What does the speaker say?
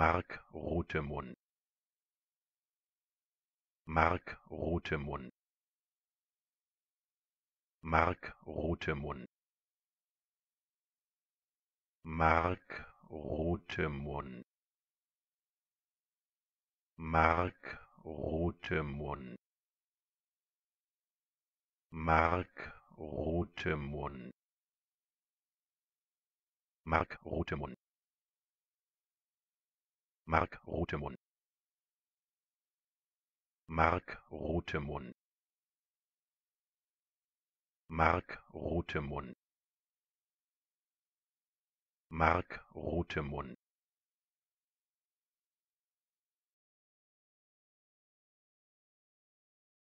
Mark Rothemund. Mark Rothemund. Mark Rothemund. Mark Rothemund. Mark Rothemund. Mark Rothemund. Mark Rothemund. Mark Rothemund. Mark Rothemund. Mark Rothemund. Mark Rothemund.